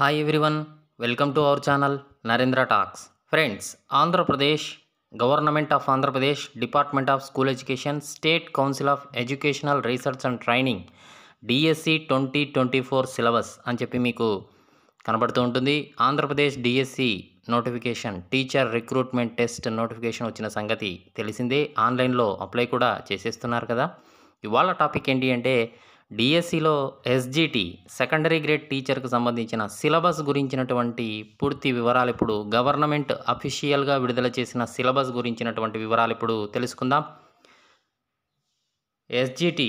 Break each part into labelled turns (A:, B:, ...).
A: hi everyone welcome to our channel Narendra talks friends Andhra Pradesh government of Andhra Pradesh department of school education state council of educational research and training DSC twenty twenty four syllabus అని చెప్పి మీకు కనబడుతూ ఉంటుంది Andhra Pradesh DSC notification teacher recruitment test notification వచ్చిన సంగతి తెలిసిందే ఆన్లైన్లో apply కూడా చేసేస్తున్నారు కదా ఇవాళ టాపిక్ ఏంటి అంటే డిఎస్సిలో ఎస్జిటి సెకండరీ గ్రేడ్ టీచర్కు సంబంధించిన సిలబస్ గురించినటువంటి పూర్తి వివరాలు ఇప్పుడు గవర్నమెంట్ అఫీషియల్గా విడుదల చేసిన సిలబస్ గురించినటువంటి వివరాలు ఇప్పుడు తెలుసుకుందాం SGT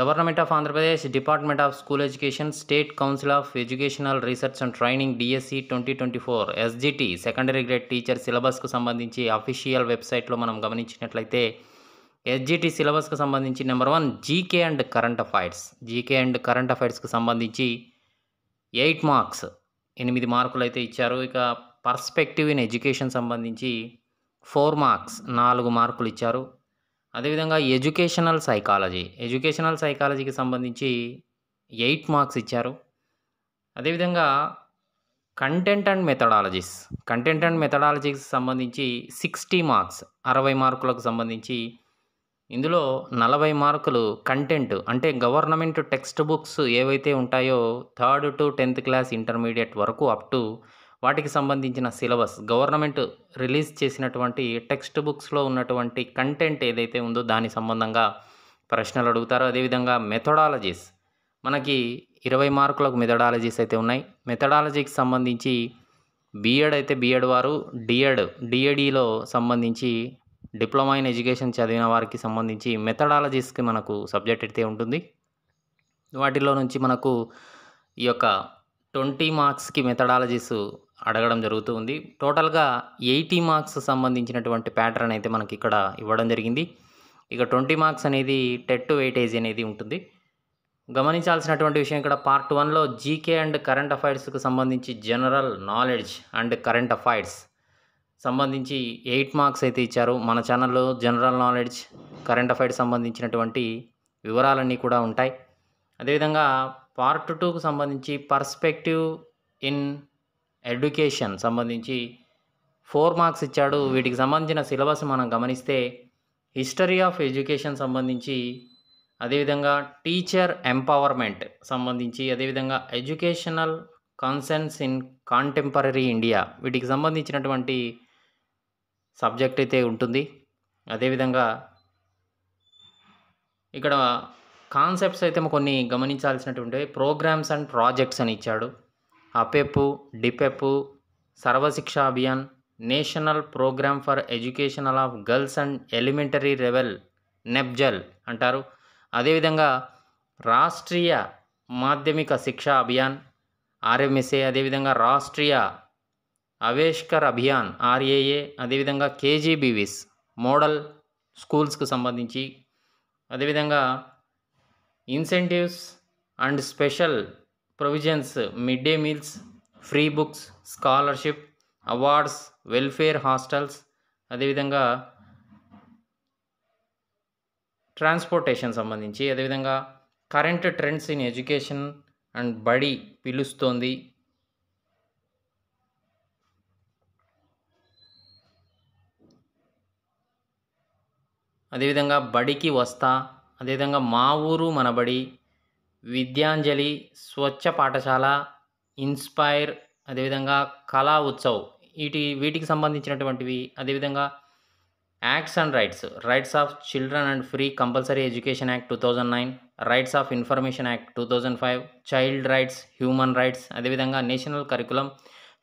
A: government of Andhra Pradesh department of school education state council of educational research and training DSC twenty twenty four SGT secondary grade teacher సిలబస్కు సంబంధించి అఫీషియల్ వెబ్సైట్లో మనం గమనించినట్లయితే ఎస్జిటి సిలబస్కి సంబంధించి number one GK and current affairs GK and current అఫైర్స్కి సంబంధించి eight marks ఎనిమిది మార్కులు అయితే ఇచ్చారు ఇక పర్స్పెక్టివ్ ఇన్ ఎడ్యుకేషన్ సంబంధించి ఫోర్ మార్క్స్ నాలుగు మార్కులు ఇచ్చారు అదేవిధంగా ఎడ్యుకేషనల్ సైకాలజీ ఎడ్యుకేషనల్ సైకాలజీకి సంబంధించి ఎయిట్ మార్క్స్ ఇచ్చారు అదేవిధంగా content and methodologies content and మెథడాలజీకి సంబంధించి సిక్స్టీ మార్క్స్ అరవై మార్కులకు సంబంధించి ఇందులో నలభై మార్కులు కంటెంట్ అంటే గవర్నమెంట్ టెక్స్ట్ బుక్స్ ఏవైతే ఉంటాయో third to tenth class intermediate వరకు అప్ టు వాటికి సంబంధించిన సిలబస్ గవర్నమెంట్ రిలీజ్ చేసినటువంటి టెక్స్ట్ బుక్స్లో ఉన్నటువంటి కంటెంట్ ఏదైతే ఉందో దాని సంబంధంగా ప్రశ్నలు అడుగుతారో అదేవిధంగా మెథడాలజీస్ మనకి ఇరవై మార్కులకు మెథడాలజీస్ అయితే ఉన్నాయి మెథడాలజీకి సంబంధించి బీఎడ్ అయితే బీఎడ్ వారు డిఎడ్ డిఎడీలో సంబంధించి డిప్లొమా ఇన్ ఎడ్యుకేషన్ చదివిన వారికి సంబంధించి మెథడాలజీస్కి మనకు సబ్జెక్ట్ అయితే ఉంటుంది వాటిలో నుంచి మనకు ఈ యొక్క ట్వంటీ మార్క్స్కి మెథడాలజీస్ అడగడం జరుగుతూ ఉంది టోటల్గా ఎయిటీ మార్క్స్ సంబంధించినటువంటి ప్యాటర్న్ అయితే మనకి ఇక్కడ ఇవ్వడం జరిగింది ఇక ట్వంటీ మార్క్స్ అనేది టెట్ వెయిటేజ్ అనేది ఉంటుంది గమనించాల్సినటువంటి విషయం ఇక్కడ పార్ట్ వన్లో జీకే అండ్ కరెంట్ అఫైర్స్కు సంబంధించి general knowledge and current affairs సంబంధించి ఎయిట్ మార్క్స్ అయితే ఇచ్చారు మన ఛానల్లో జనరల్ నాలెడ్జ్ కరెంట్ అఫైర్స్ సంబంధించినటువంటి వివరాలన్నీ కూడా ఉంటాయి అదేవిధంగా పార్ట్ టూకు సంబంధించి పర్స్పెక్టివ్ ఇన్ ఎడ్యుకేషన్ సంబంధించి ఫోర్ మార్క్స్ ఇచ్చాడు వీటికి సంబంధించిన సిలబస్ మనం గమనిస్తే హిస్టరీ ఆఫ్ ఎడ్యుకేషన్ సంబంధించి అదేవిధంగా టీచర్ ఎంపవర్మెంట్ సంబంధించి అదేవిధంగా educational concerns in contemporary India వీటికి సంబంధించినటువంటి సబ్జెక్ట్ అయితే ఉంటుంది అదేవిధంగా ఇక్కడ కాన్సెప్ట్స్ అయితే కొన్ని గమనించాల్సినటువంటి ప్రోగ్రామ్స్ అండ్ ప్రాజెక్ట్స్ అని ఇచ్చాడు APPEP DPEP Sarva Shiksha Abhiyan national programme for education of girls and elementary level NPEGEL అంటారు అదేవిధంగా రాష్ట్రీయ మాధ్యమిక శిక్షా అభియాన్ ఆర్ఎంఎస్ఏ అదేవిధంగా రాష్ట్రీయ అవేష్కర్ అభియాన్ ఆర్ఏఏ అదేవిధంగా కేజీబీవీస్ మోడల్ స్కూల్స్కు సంబంధించి అదేవిధంగా incentives and special provisions mid day meals free books scholarship awards welfare hostels అదేవిధంగా ట్రాన్స్పోర్టేషన్ సంబంధించి అదేవిధంగా current trends in education and Badi Pilustondi అదేవిధంగా బడికి వస్తా అదేవిధంగా మా ఊరు మన బడి విద్యాంజలి స్వచ్ఛ పాఠశాల ఇన్స్పైర్ అదేవిధంగా కళా ఉత్సవ్ వీటి వీటికి సంబంధించినటువంటివి అదేవిధంగా acts and rights rights of children and free compulsory education act two thousand nine rights of information act two thousand five child rights human rights అదేవిధంగా national curriculum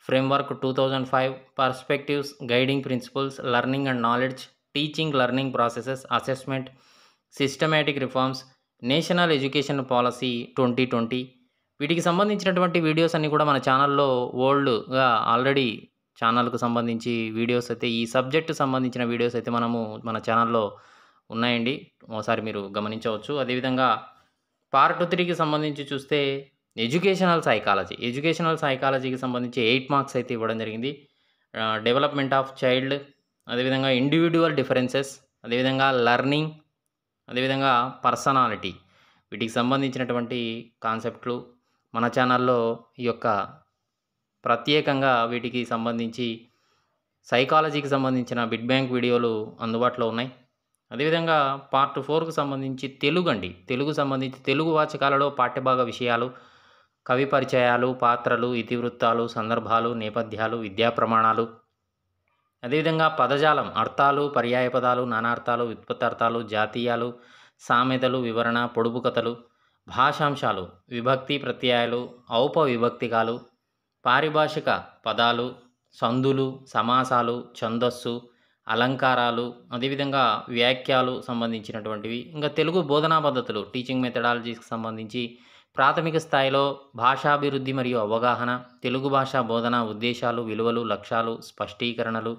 A: framework two thousand five perspectives guiding principles learning and knowledge teaching learning processes assessment systematic reforms national education policy twenty twenty వీటికి సంబంధించినటువంటి videos అన్నీ కూడా మన ఛానల్లో ఓల్డ్గా already ఛానల్కు సంబంధించి videos అయితే ఈ సబ్జెక్ట్ సంబంధించిన వీడియోస్ అయితే మనము మన ఛానల్లో ఉన్నాయండి ఒకసారి మీరు గమనించవచ్చు అదేవిధంగా పార్ట్ త్రీకి సంబంధించి చూస్తే ఎడ్యుకేషనల్ సైకాలజీ ఎడ్యుకేషనల్ సైకాలజీకి సంబంధించి ఎయిట్ మార్క్స్ అయితే ఇవ్వడం జరిగింది డెవలప్మెంట్ ఆఫ్ చైల్డ్ అదేవిధంగా ఇండివిజువల్ డిఫరెన్సెస్ అదేవిధంగా లర్నింగ్ అదేవిధంగా పర్సనాలిటీ వీటికి సంబంధించినటువంటి కాన్సెప్ట్లు మన ఛానల్లో ఈ యొక్క ప్రత్యేకంగా వీటికి సంబంధించి సైకాలజీకి సంబంధించిన బిడ్ బ్యాంక్ వీడియోలు అందుబాటులో ఉన్నాయి అదేవిధంగా పార్ట్ ఫోర్కు సంబంధించి తెలుగు అండి తెలుగు సంబంధించి తెలుగు వాచకాలలో పాఠ్యభాగ విషయాలు కవి పరిచయాలు పాత్రలు ఇతివృత్తాలు సందర్భాలు నేపథ్యాలు విద్యా ప్రమాణాలు అదేవిధంగా పదజాలం అర్థాలు పర్యాయ పదాలు నానార్థాలు అర్థాలు జాతీయాలు సామెతలు వివరణ పొడుపు కథలు భాషాంశాలు విభక్తి ప్రత్యయాలు ఔపవిభక్తికాలు పారిభాషిక పదాలు సందులు సమాసాలు ఛందస్సు అలంకారాలు అదేవిధంగా వ్యాఖ్యలు సంబంధించినటువంటివి ఇంకా తెలుగు బోధనా పద్ధతులు టీచింగ్ మెథడాలజీకి సంబంధించి ప్రాథమిక స్థాయిలో భాషాభివృద్ధి మరియు అవగాహన తెలుగు భాష బోధన ఉద్దేశాలు విలువలు లక్ష్యాలు స్పష్టీకరణలు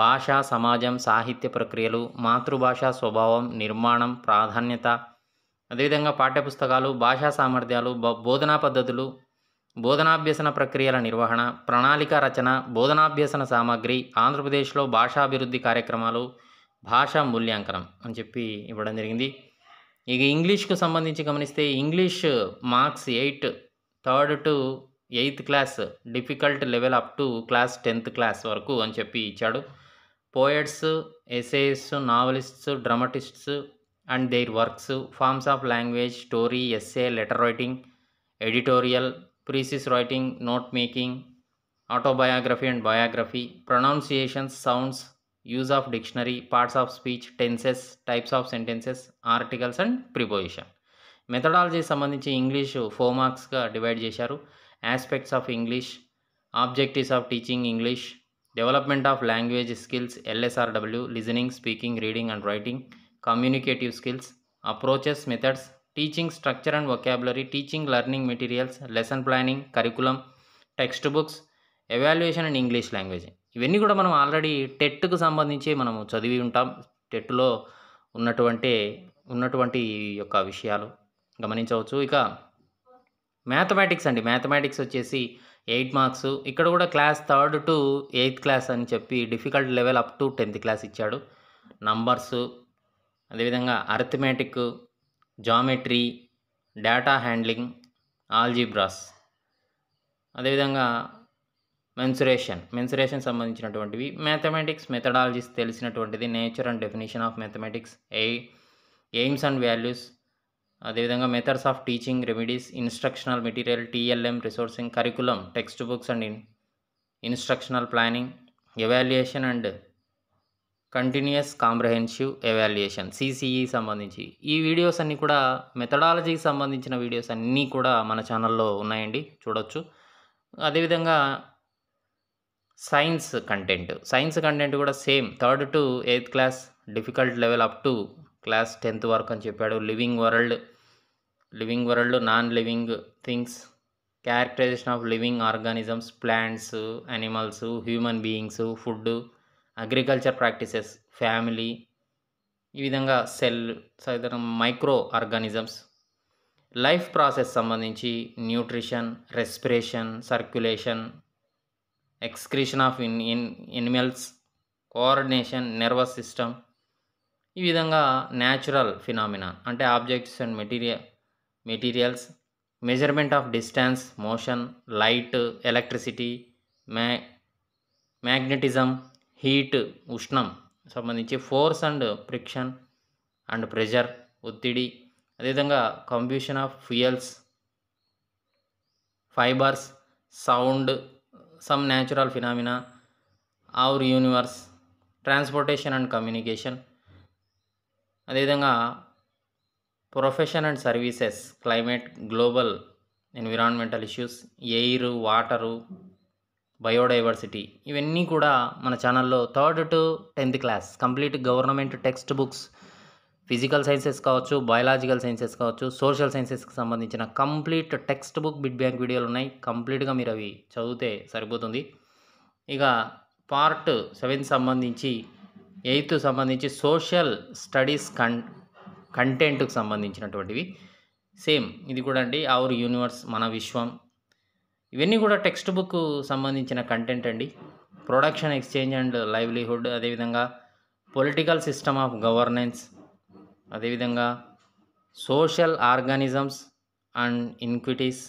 A: భాషా సమాజం సాహిత్య ప్రక్రియలు మాతృభాష స్వభావం నిర్మాణం ప్రాధాన్యత అదేవిధంగా పాఠ్యపుస్తకాలు భాషా సామర్థ్యాలు బోధనా పద్ధతులు బోధనాభ్యసన ప్రక్రియల నిర్వహణ ప్రణాళిక రచన బోధనాభ్యసన సామాగ్రి ఆంధ్రప్రదేశ్లో భాషాభివృద్ధి కార్యక్రమాలు భాషా మూల్యాంకనం అని చెప్పి ఇవ్వడం జరిగింది ఇక ఇంగ్లీష్కు సంబంధించి గమనిస్తే English marks eight third to eighth class difficult level up to class tenth class వరకు అని చెప్పి ఇచ్చాడు poets essays novelists dramatists and their works forms of language story essay letter writing editorial precis writing note making autobiography and biography pronunciations sounds use of dictionary parts of speech tenses types of sentences articles and preposition methodology సంబంధించి English four మార్క్స్గా divide చేశారు aspects of English objectives of teaching English development of language skills LSRW listening speaking reading and writing communicative skills approaches methods teaching structure and vocabulary teaching learning materials lesson planning curriculum text books evaluation and English language ఇవన్నీ కూడా మనం already టెట్కు సంబంధించి మనం చదివి ఉంటాం టెట్లో ఉన్నటువంటి ఉన్నటువంటి యొక్క విషయాలు గమనించవచ్చు ఇక మ్యాథమెటిక్స్ అండి మ్యాథమెటిక్స్ వచ్చేసి ఎయిట్ మార్క్స్ ఇక్కడ కూడా class third to eighth class అని చెప్పి difficult level up to tenth class ఇచ్చాడు నంబర్స్ అదేవిధంగా arithmetic geometry data handling algebras అదేవిధంగా మెన్సురేషన్ మెన్సురేషన్ సంబంధించినటువంటివి మ్యాథమెటిక్స్ మెథడాలజీస్ తెలిసినటువంటిది nature and definition of mathematics ఎయి ఎయిమ్స్ అండ్ వాల్యూస్ అదేవిధంగా methods of teaching remedies instructional material TLM resourcing curriculum text books and instructional planning evaluation and continuous comprehensive evaluation CCE సంబంధించి ఈ videos అన్నీ కూడా మెథడాలజీకి సంబంధించిన videos అన్నీ కూడా మన ఛానల్లో ఉన్నాయండి చూడొచ్చు అదేవిధంగా సైన్స్ కంటెంట్ సైన్స్ కంటెంట్ కూడా same third to eighth class difficult level up to class tenth వరకు అని చెప్పాడు living world living world non living things characterization of living organisms plants animals human beings food agriculture practices family ఈ విధంగా cell సాధారణ micro organisms life process సంబంధించి nutrition respiration circulation excretion of in in animals coordination nervous system ఈ విధంగా natural phenomena అంటే objects and material materials measurement of distance motion light electricity మ్యా magnetism heat ఉష్ణం సంబంధించి force and friction and pressure ఒత్తిడి అదేవిధంగా combustion of fuels fibres sound some natural phenomena our universe transportation and communication అదేవిధంగా profession and services climate global environmental issues air water biodiversity ఇవన్నీ కూడా మన ఛానల్లో third to tenth class complete government text books physical sciences కావచ్చు biological sciences కావచ్చు social సైన్సెస్కి సంబంధించిన complete text book bit bank వీడియోలు ఉన్నాయి కంప్లీట్గా మీరు అవి చదివితే సరిపోతుంది ఇక పార్ట్ సెవెన్ సంబంధించి ఎయిత్ సంబంధించి సోషల్ స్టడీస్ కన్ కంటెంట్కి సంబంధించినటువంటివి సేమ్ ఇది కూడా అండి అవర్ యూనివర్స్ మన విశ్వం ఇవన్నీ కూడా టెక్స్ట్ బుక్ సంబంధించిన కంటెంట్ అండి ప్రొడక్షన్ ఎక్స్చేంజ్ అండ్ లైవ్లీహుడ్ అదేవిధంగా పొలిటికల్ సిస్టమ్ ఆఫ్ గవర్నెన్స్ అదేవిధంగా social organisms and inequities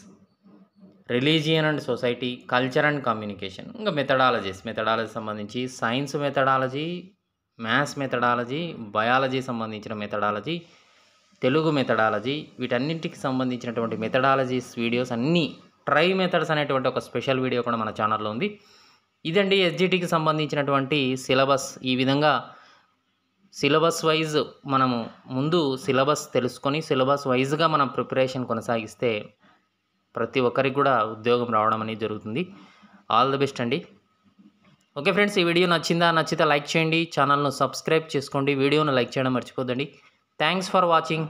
A: religion and society culture and communication ఇంకా మెథడాలజీస్ మెథడాలజీ సంబంధించి science methodology maths methodology biology సంబంధించిన మెథడాలజీ తెలుగు మెథడాలజీ వీటన్నింటికి సంబంధించినటువంటి మెథడాలజీస్ వీడియోస్ అన్నీ ట్రై మెథడ్స్ అనేటువంటి ఒక స్పెషల్ వీడియో కూడా మన ఛానల్లో ఉంది ఇదండి ఎస్జిటికి సంబంధించినటువంటి సిలబస్ ఈ విధంగా సిలబస్ వైజ్ మనము ముందు సిలబస్ తెలుసుకొని సిలబస్ వైజ్గా మనం ప్రిపరేషన్ కొనసాగిస్తే ప్రతి ఒక్కరికి కూడా ఉద్యోగం రావడం అనేది జరుగుతుంది ఆల్ ది బెస్ట్ అండి ఓకే ఫ్రెండ్స్ ఈ వీడియో నచ్చిందా నచ్చితే లైక్ చేయండి ఛానల్ను సబ్స్క్రైబ్ చేసుకోండి వీడియోను లైక్ చేయడం మర్చిపోద్దండి థ్యాంక్స్ ఫర్ వాచింగ్